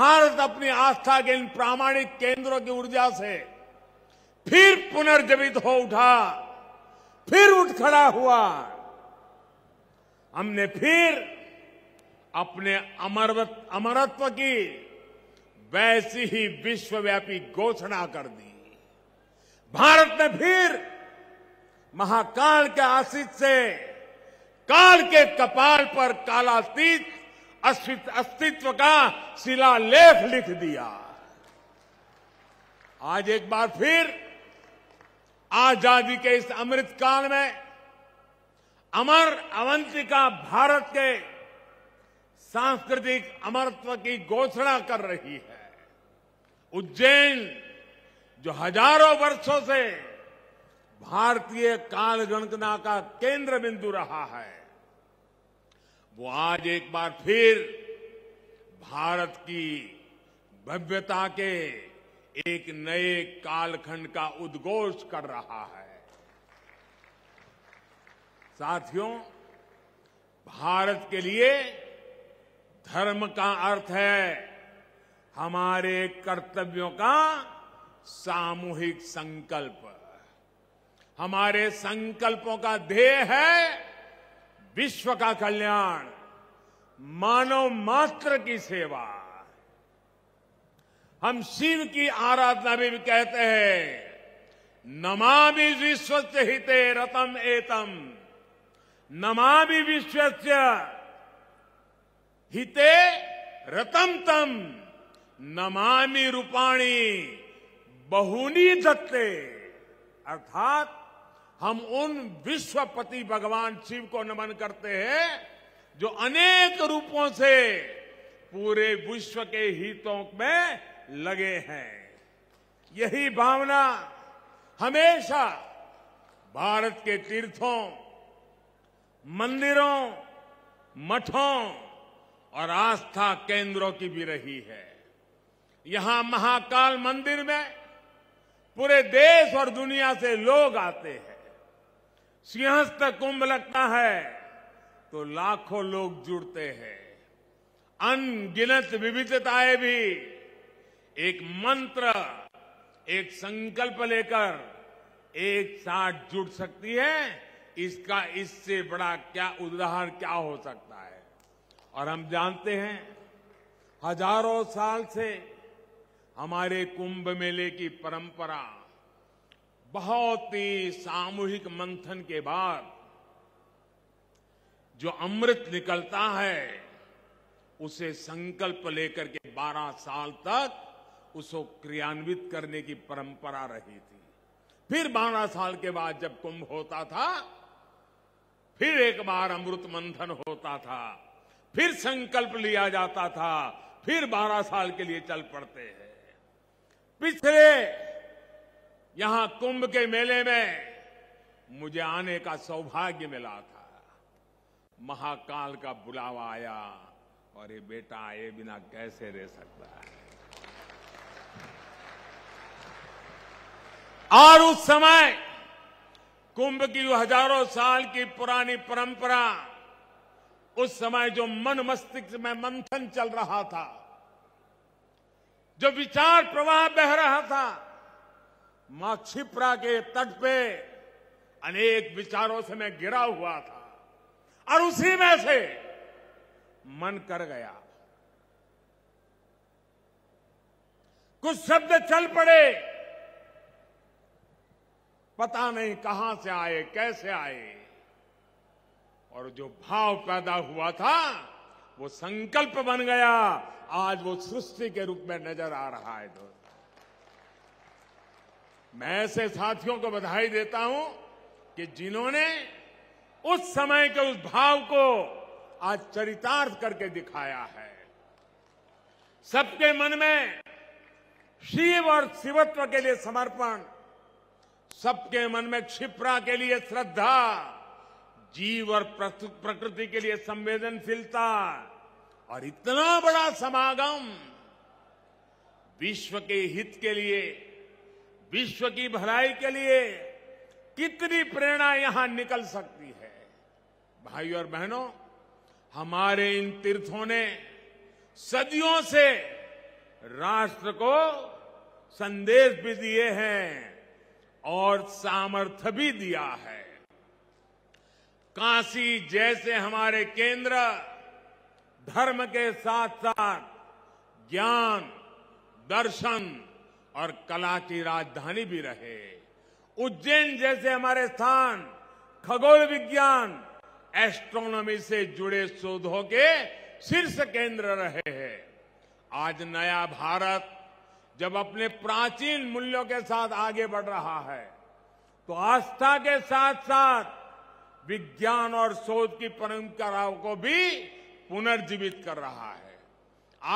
भारत अपनी आस्था के इन प्रामाणिक केंद्रों की ऊर्जा से फिर पुनर्जीवित हो उठा फिर उठ खड़ा हुआ हमने फिर अपने अमरत्व की वैसी ही विश्वव्यापी घोषणा कर दी भारत ने फिर महाकाल के आशीष से काल के कपाल पर कालातीत अस्तित्व का शिलालेख लिख दिया आज एक बार फिर आजादी के इस अमृत काल में अमर अवंतिका भारत के सांस्कृतिक अमरत्व की घोषणा कर रही है उज्जैन जो हजारों वर्षों से भारतीय कालगणना का केंद्र बिंदु रहा है वो आज एक बार फिर भारत की भव्यता के एक नए कालखंड का उद्घोष कर रहा है साथियों भारत के लिए धर्म का अर्थ है हमारे कर्तव्यों का सामूहिक संकल्प हमारे संकल्पों का ध्येय है विश्व का कल्याण मानव मात्र की सेवा हम शिव की आराधना भी कहते हैं नमामि विश्व से हिते रतम एतम नमामि विश्व से हिते रतम तम नमामि रूपाणी बहुनी जत्ते अर्थात हम उन विश्वपति भगवान शिव को नमन करते हैं जो अनेक रूपों से पूरे विश्व के हितों में लगे हैं यही भावना हमेशा भारत के तीर्थों मंदिरों मठों और आस्था केंद्रों की भी रही है यहां महाकाल मंदिर में पूरे देश और दुनिया से लोग आते हैं सिंहस्थ कुंभ लगता है तो लाखों लोग जुड़ते हैं अनगिनत विविधताएं भी एक मंत्र एक संकल्प लेकर एक साथ जुड़ सकती है इसका इससे बड़ा क्या उदाहरण क्या हो सकता है और हम जानते हैं हजारों साल से हमारे कुंभ मेले की परंपरा बहुत ही सामूहिक मंथन के बाद जो अमृत निकलता है उसे संकल्प लेकर के 12 साल तक उसको क्रियान्वित करने की परंपरा रही थी फिर 12 साल के बाद जब कुंभ होता था फिर एक बार अमृत मंथन होता था फिर संकल्प लिया जाता था फिर 12 साल के लिए चल पड़ते हैं पिछले यहां कुंभ के मेले में मुझे आने का सौभाग्य मिला था महाकाल का बुलावा आया और ये बेटा आए बिना कैसे रह सकता है और उस समय कुंभ की हजारों साल की पुरानी परंपरा उस समय जो मन मस्तिष्क में मंथन चल रहा था जो विचार प्रवाह बह रहा था मां क्षिप्रा के तट पे अनेक विचारों से मैं गिरा हुआ था और उसी में से मन कर गया कुछ शब्द चल पड़े पता नहीं कहां से आए कैसे आए और जो भाव पैदा हुआ था वो संकल्प बन गया आज वो सृष्टि के रूप में नजर आ रहा है दोस्त मैं ऐसे साथियों को बधाई देता हूं कि जिन्होंने उस समय के उस भाव को आज चरितार्थ करके दिखाया है सबके मन में शिव और शिवत्व के लिए समर्पण सबके मन में क्षिप्रा के लिए श्रद्धा जीव और प्रकृति के लिए संवेदनशीलता और इतना बड़ा समागम विश्व के हित के लिए विश्व की भलाई के लिए कितनी प्रेरणा यहां निकल सकती है भाई और बहनों हमारे इन तीर्थों ने सदियों से राष्ट्र को संदेश भी दिए हैं और सामर्थ्य भी दिया है काशी जैसे हमारे केंद्र धर्म के साथ साथ ज्ञान दर्शन और कला की राजधानी भी रहे उज्जैन जैसे हमारे स्थान खगोल विज्ञान एस्ट्रोनॉमी से जुड़े शोधों के शीर्ष केंद्र रहे हैं आज नया भारत जब अपने प्राचीन मूल्यों के साथ आगे बढ़ रहा है तो आस्था के साथ साथ विज्ञान और शोध की परंपराओं को भी पुनर्जीवित कर रहा है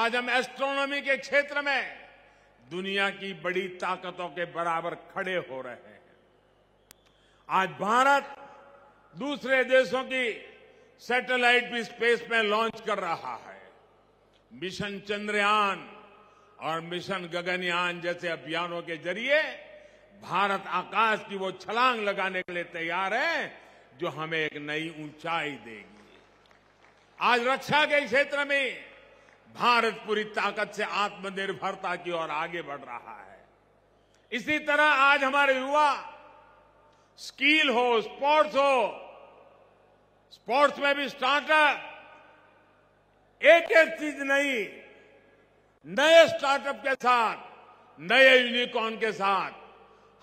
आज हम एस्ट्रोनॉमी के क्षेत्र में दुनिया की बड़ी ताकतों के बराबर खड़े हो रहे हैं आज भारत दूसरे देशों की सैटेलाइट भी स्पेस में लॉन्च कर रहा है मिशन चंद्रयान और मिशन गगनयान जैसे अभियानों के जरिए भारत आकाश की वो छलांग लगाने के लिए तैयार है जो हमें एक नई ऊंचाई देगी आज रक्षा के क्षेत्र में भारत पूरी ताकत से आत्मनिर्भरता की ओर आगे बढ़ रहा है इसी तरह आज हमारे युवा स्किल हो स्पोर्ट्स हो स्पोर्ट्स में भी स्टार्टअप एक एक चीज नहीं नए स्टार्टअप के साथ नए यूनिकॉर्न के साथ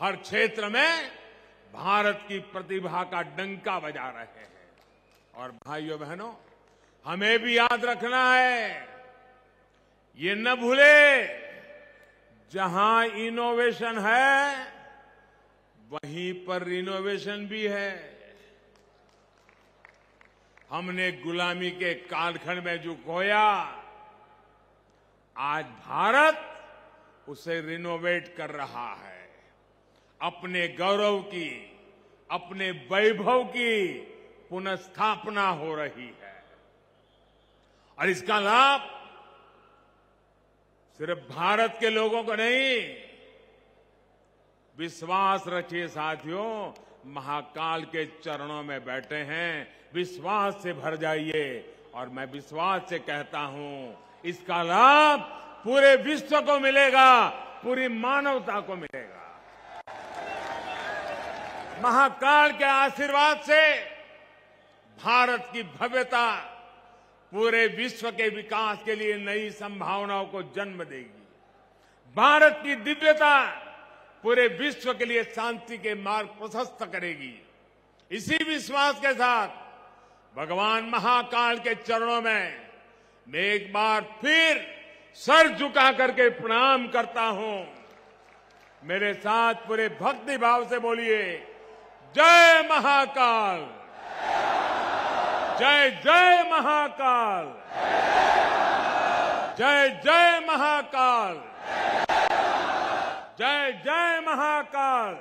हर क्षेत्र में भारत की प्रतिभा का डंका बजा रहे हैं और भाइयों बहनों हमें भी याद रखना है ये न भूले जहां इनोवेशन है वहीं पर रिनोवेशन भी है हमने गुलामी के कालखंड में जो खोया आज भारत उसे रिनोवेट कर रहा है अपने गौरव की अपने वैभव की पुनस्थापना हो रही है और इसका लाभ सिर्फ भारत के लोगों को नहीं विश्वास रखिए साथियों महाकाल के चरणों में बैठे हैं विश्वास से भर जाइए और मैं विश्वास से कहता हूं इसका लाभ पूरे विश्व को मिलेगा पूरी मानवता को मिलेगा महाकाल के आशीर्वाद से भारत की भव्यता पूरे विश्व के विकास के लिए नई संभावनाओं को जन्म देगी भारत की दिव्यता पूरे विश्व के लिए शांति के मार्ग प्रशस्त करेगी इसी विश्वास के साथ भगवान महाकाल के चरणों में मैं एक बार फिर सर झुका करके प्रणाम करता हूं मेरे साथ पूरे भक्ति भाव से बोलिए जय महाकाल जय जय महाकाल जय जय महाकाल जय जय महाकाल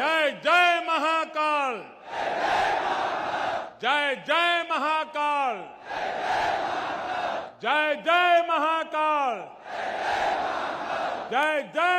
जय जय महाकाल जय जय महाकाल जय जय महाकाल जय जय